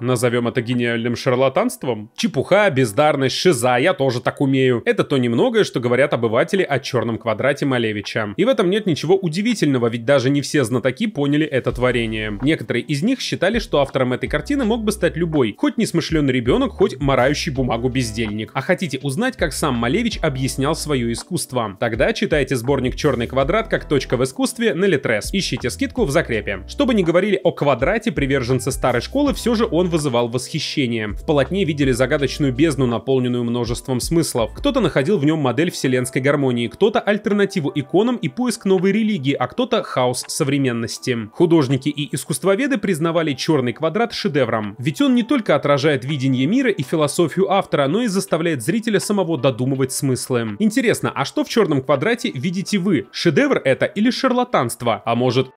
назовем это гениальным шарлатанством. Чепуха, бездарность, шиза, я тоже так умею. Это то немногое, что говорят обыватели о черном квадрате Малевича. И в этом нет ничего удивительного, ведь даже не все знатоки поняли это творение. Некоторые из них считали, что автором этой картины мог бы стать любой, хоть несмышленый ребенок, хоть морающий бумагу бездельник. А хотите узнать, как сам Малевич объяснял свое искусство? Тогда читайте сборник «Черный квадрат» как точка в искусстве на Литрес. Ищите скидку в закрепе. Чтобы не говорили о квадрате, приверженцы старой школы все же он он вызывал восхищение. В полотне видели загадочную бездну, наполненную множеством смыслов. Кто-то находил в нем модель вселенской гармонии, кто-то альтернативу иконам и поиск новой религии, а кто-то хаос современности. Художники и искусствоведы признавали черный квадрат шедевром, ведь он не только отражает видение мира и философию автора, но и заставляет зрителя самого додумывать смыслы. Интересно, а что в черном квадрате видите вы? Шедевр это или шарлатанство? А может,